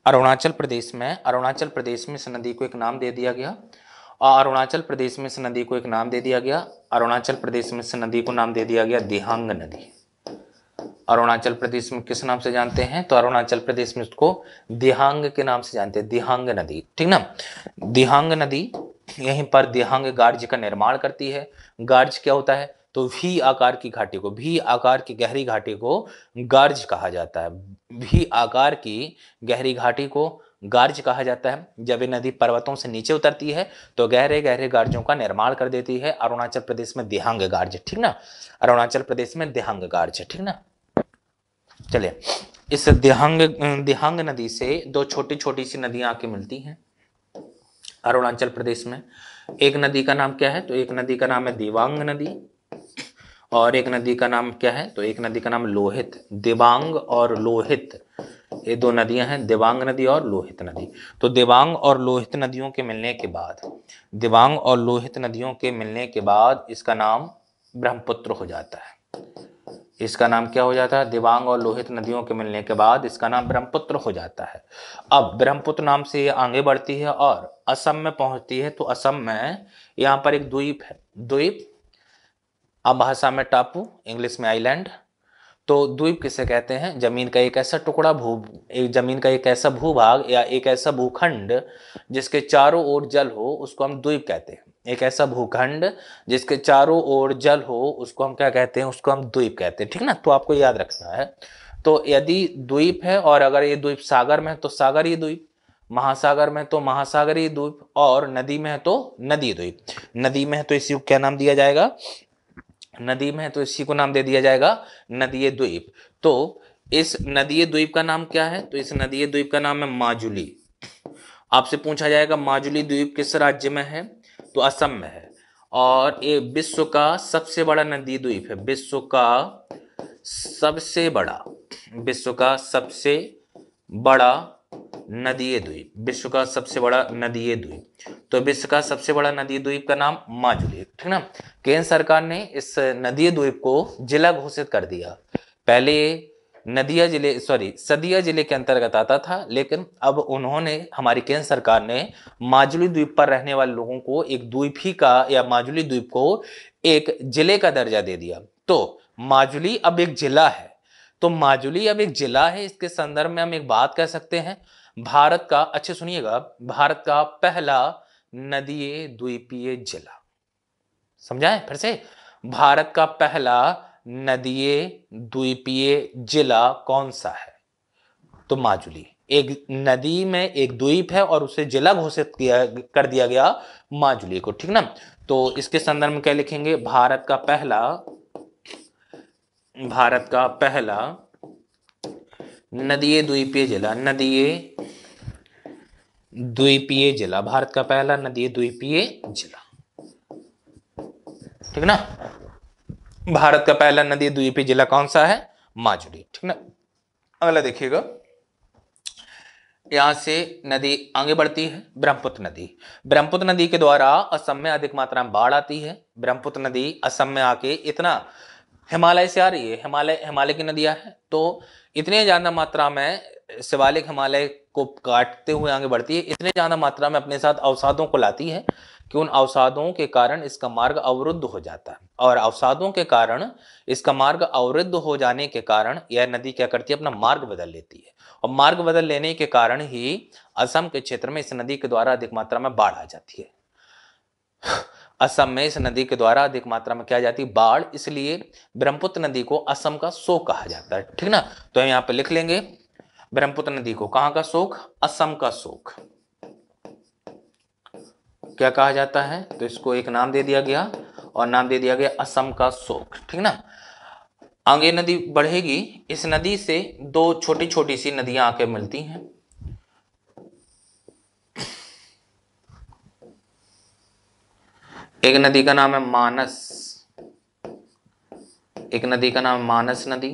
अरुणाचल प्रदेश में अरुणाचल प्रदेश में इस नदी को एक नाम दे दिया गया और अरुणाचल प्रदेश में इस नदी को एक नाम दे दिया गया अरुणाचल प्रदेश में इस नदी को नाम दे दिया गया दिहांग नदी अरुणाचल प्रदेश में किस नाम से जानते हैं तो अरुणाचल प्रदेश में उसको दिहांग के नाम से जानते हैं दिहांग नदी ठीक ना दिहांग नदी यहीं पर देहांग गार्ज का निर्माण करती है गार्ज क्या होता है तो भी आकार की घाटी को भी आकार की गहरी घाटी को गार्ज कहा जाता है भी आकार की गहरी घाटी को गार्ज कहा जाता है जब ये नदी पर्वतों से नीचे उतरती है तो गहरे गहरे गार्जों का निर्माण कर देती है अरुणाचल प्रदेश में देहांग गार्ज ठीक ना अरुणाचल प्रदेश में देहांग गार्ज ठीक ना चलिए इस देहांग देहांग नदी से दो छोटी छोटी सी नदियां आके मिलती हैं अरुणाचल प्रदेश में एक नदी का नाम क्या है तो एक नदी का नाम है देवांग नदी और एक नदी का नाम क्या है तो एक नदी का नाम लोहित देवांग और लोहित ये दो नदियां हैं देवांग नदी और लोहित नदी तो देवांग और लोहित नदियों के मिलने के बाद देवांग और लोहित नदियों के मिलने के बाद इसका नाम ब्रह्मपुत्र हो जाता है इसका नाम क्या हो जाता है दिवांग और लोहित नदियों के मिलने के बाद इसका नाम ब्रह्मपुत्र हो जाता है अब ब्रह्मपुत्र नाम से ये आगे बढ़ती है और असम में पहुंचती है तो असम में यहाँ पर एक द्वीप है द्वीप अब भाषा में टापू इंग्लिश में आइलैंड तो द्वीप किसे कहते हैं जमीन का एक ऐसा टुकड़ा भू एक जमीन का एक ऐसा भूभाग या एक ऐसा भूखंड जिसके चारों ओर जल हो उसको हम द्वीप कहते हैं एक ऐसा भूखंड जिसके चारों ओर जल हो उसको हम क्या कहते हैं उसको हम द्वीप कहते हैं ठीक ना तो आपको याद रखना है तो यदि द्वीप है और अगर ये द्वीप सागर में है तो सागरी द्वीप महासागर में तो महासागरी द्वीप और नदी में है तो नदी द्वीप नदी में है तो इसी को क्या नाम दिया जाएगा नदी में है तो इसी को नाम दे दिया जाएगा नदीय द्वीप तो इस नदीय द्वीप का नाम क्या है तो इस नदीय द्वीप का नाम है माजुली आपसे पूछा जाएगा माजुली द्वीप किस राज्य में है तो असम में है और ये विश्व का सबसे बड़ा नदी द्वीप है विश्व का सबसे बड़ा विश्व का सबसे बड़ा नदीय द्वीप विश्व का सबसे बड़ा नदीय द्वीप तो विश्व का सबसे बड़ा नदीय द्वीप का नाम माजुली ठीक ना केंद्र सरकार ने इस नदीय द्वीप को जिला घोषित कर दिया पहले नदिया जिले सॉरी सदिया जिले के अंतर्गत आता था लेकिन अब उन्होंने हमारी केंद्र सरकार ने माजुली द्वीप पर रहने वाले लोगों को एक द्वीप ही का या माजुली द्वीप को एक जिले का दर्जा दे दिया तो माजुली अब एक जिला है तो माजुली अब एक जिला है इसके संदर्भ में हम एक बात कह सकते हैं भारत का अच्छे सुनिएगा भारत का पहला नदीय द्वीपीय जिला समझाए फिर से भारत का पहला नदीय द्वीपीय जिला कौन सा है तो माजुली एक नदी में एक द्वीप है और उसे जिला घोषित किया कर दिया गया माजुली को ठीक ना तो इसके संदर्भ में क्या लिखेंगे भारत का पहला भारत का पहला नदीय द्वीपीय जिला नदीय द्वीपीय जिला भारत का पहला नदीय द्वीपीय जिला ठीक ना भारत का पहला नदी द्वीपी जिला कौन सा है माजुली ठीक ना अगला देखिएगा यहां से नदी आगे बढ़ती है ब्रह्मपुत्र नदी ब्रह्मपुत्र नदी के द्वारा असम में अधिक मात्रा में बाढ़ आती है ब्रह्मपुत्र नदी असम में आके इतना हिमालय से आ रही है हिमालय हिमालय की नदियां है तो इतने ज़्यादा मात्रा में शिवालिक हिमालय को काटते हुए आगे बढ़ती है इतने ज़्यादा मात्रा में अपने साथ अवसादों को लाती है कि उन अवसादों के कारण इसका मार्ग अवरुद्ध हो जाता है और अवसादों के कारण इसका मार्ग अवरुद्ध हो जाने के कारण यह नदी क्या करती है अपना मार्ग बदल लेती है और मार्ग बदल लेने के कारण ही असम के क्षेत्र में इस नदी के द्वारा अधिक मात्रा में बाढ़ आ जाती है असम में इस नदी के द्वारा अधिक मात्रा में क्या जाती है बाढ़ इसलिए ब्रह्मपुत्र नदी को असम का शोक कहा जाता है ठीक ना तो यहाँ पे लिख लेंगे ब्रह्मपुत्र नदी को कहाँ का शोक असम का शोक क्या कहा जाता है तो इसको एक नाम दे दिया गया और नाम दे दिया गया असम का शोक ठीक ना आगे नदी बढ़ेगी इस नदी से दो छोटी छोटी सी नदियां आके मिलती हैं एक नदी का नाम है मानस एक नदी का नाम है मानस नदी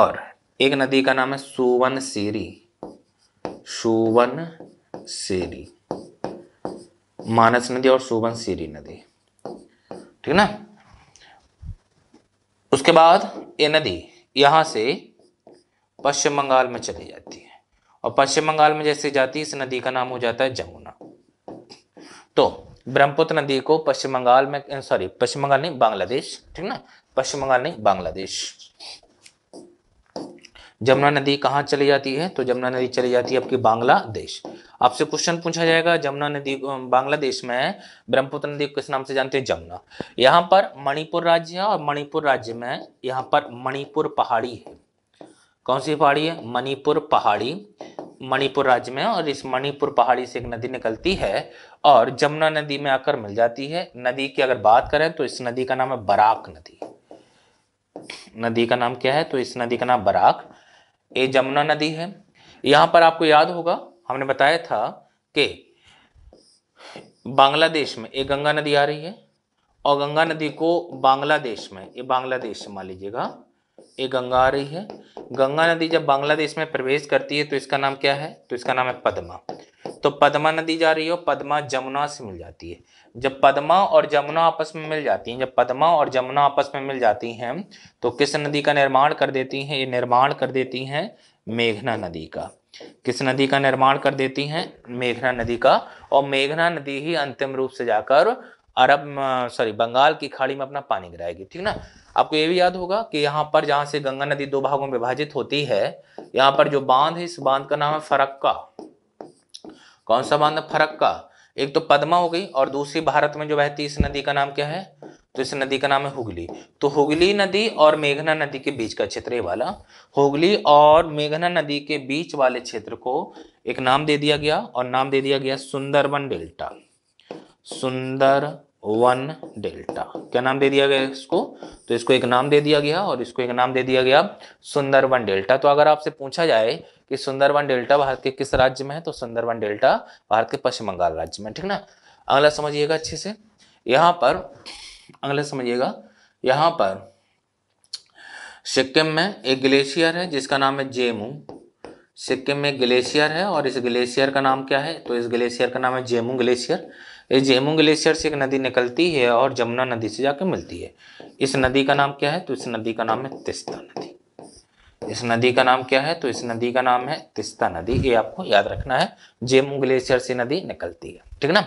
और एक नदी का नाम है सुवन सीरी सुवन सीरी मानस नदी और सुबनसिरी नदी ठीक ना उसके बाद ये नदी यहाँ से पश्चिम बंगाल में चली जाती है और पश्चिम बंगाल में जैसे जाती है इस नदी का नाम हो जाता है जमुना तो ब्रह्मपुत्र नदी को पश्चिम बंगाल में सॉरी पश्चिम बंगाल नहीं बांग्लादेश ठीक ना पश्चिम बंगाल नहीं बांग्लादेश जमुना नदी कहाँ चली जाती है तो जमुना नदी चली जाती है आपकी बांग्लादेश आपसे क्वेश्चन पूछा जाएगा जमुना नदी बांग्लादेश में है ब्रह्मपुत्र नदी किस नाम से जानते हैं जमुना यहाँ पर मणिपुर राज्य है और मणिपुर राज्य में यहाँ पर मणिपुर पहाड़ी है कौन सी पहाड़ी है मणिपुर पहाड़ी मणिपुर राज्य में और इस मणिपुर पहाड़ी से एक नदी निकलती है और जमुना नदी में आकर मिल जाती है नदी की अगर बात करें तो इस नदी का नाम है बराक नदी नदी का नाम क्या है तो इस नदी का नाम बराक ये जमुना नदी है यहाँ पर आपको याद होगा हमने बताया था कि बांग्लादेश में एक गंगा नदी आ रही है और गंगा नदी को बांग्लादेश में ये बांग्लादेश मान लीजिएगा ये गंगा आ रही है गंगा नदी जब बांग्लादेश में प्रवेश करती है तो इसका नाम क्या है तो इसका नाम है पद्मा तो पद्मा नदी जा रही है और पद्मा जमुना से मिल जाती है जब पद्मा और जमुना आपस में मिल जाती हैं जब पद्मा और जमुना आपस में मिल जाती हैं तो किस नदी का निर्माण कर देती हैं ये निर्माण कर देती हैं मेघना नदी का किस नदी का निर्माण कर देती हैं मेघना नदी का और मेघना नदी ही अंतिम रूप से जाकर अरब सॉरी बंगाल की खाड़ी में अपना पानी गिराएगी ठीक ना आपको ये भी याद होगा कि यहाँ पर जहां से गंगा नदी दो भागों में विभाजित होती है यहाँ पर जो बांध है इस बांध का नाम है फरक्का कौन सा बांध है फरक्का एक तो पद्मा हो गई और दूसरी भारत में जो बहती इस नदी का नाम क्या है तो इस नदी का नाम है हुगली तो हुगली नदी और मेघना नदी के बीच का क्षेत्र ये वाला हुगली और मेघना नदी के बीच वाले क्षेत्र को एक नाम दे दिया गया और नाम दे दिया गया Sundarban delta Sundarban delta क्या नाम दे दिया गया इसको तो इसको एक नाम दे दिया गया और इसको एक नाम दे दिया गया सुंदरवन डेल्टा तो अगर आपसे पूछा जाए कि सुंदरवन डेल्टा भारत के किस राज्य में है तो सुंदरवन डेल्टा भारत के पश्चिम बंगाल राज्य में ठीक ना अगला समझिएगा अच्छे से यहाँ पर अगले समझिएगा यहाँ पर सिक्किम में एक ग्लेशियर है जिसका नाम है जेमू सिक्किम में ग्लेशियर है और इस ग्लेशियर का नाम क्या है तो इस ग्लेशियर का नाम है जेमू ग्लेशियर इस जेमू ग्लेशियर से एक नदी निकलती है और जमुना नदी से जाकर मिलती है इस नदी का नाम क्या है तो इस नदी का नाम है तिस्ता नदी इस नदी का नाम क्या है तो इस नदी का नाम है तिस्ता नदी ये आपको याद रखना है जेमू ग्लेशियर से नदी निकलती है ठीक ना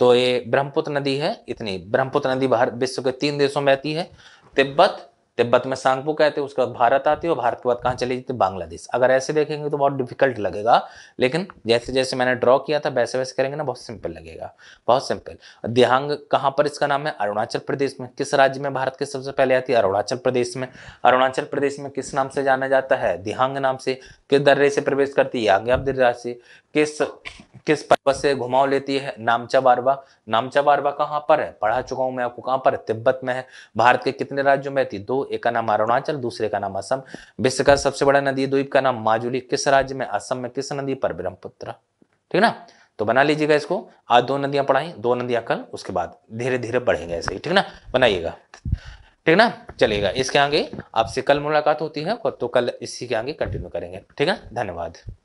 तो ये ब्रह्मपुत्र नदी है इतनी ब्रह्मपुत्र नदी भारत विश्व के तीन देशों में आती है तिब्बत तिब्बत में सांगपू कहते हैं उसके बाद भारत आती है और भारत के बाद कहाँ चली जाती है बांग्लादेश अगर ऐसे देखेंगे तो बहुत डिफिकल्ट लगेगा लेकिन जैसे जैसे मैंने ड्रॉ किया था वैसे वैसे करेंगे ना बहुत सिंपल लगेगा बहुत सिंपल देहांग कहाँ पर इसका नाम है अरुणाचल प्रदेश में किस राज्य में भारत के सबसे पहले आती है अरुणाचल प्रदेश में अरुणाचल प्रदेश में किस नाम से जाना जाता है दिहांग नाम से किस दर्रे से प्रवेश करती है आगे आप दर्रा से किस किस पर्वत से घुमाव लेती है नामचा बारवा नामचा बारवा कहाँ पर है पढ़ा चुका हूं मैं आपको कहाँ पर है तिब्बत में है भारत के कितने राज्यों में थी दो एक का नाम अरुणाचल दूसरे का नाम असम विश्व का सबसे बड़ा नदी द्वीप का नाम माजुली किस राज्य में असम में किस नदी पर ब्रह्मपुत्र ठीक ना तो बना लीजिएगा इसको आज दो नदियां पढ़ाई दो नदियां कल उसके बाद धीरे धीरे बढ़ेंगे ऐसे ही ठीक ना बनाइएगा ठीक ना चलेगा इसके आगे आपसे कल मुलाकात होती है तो कल इसी के आगे कंटिन्यू करेंगे ठीक है धन्यवाद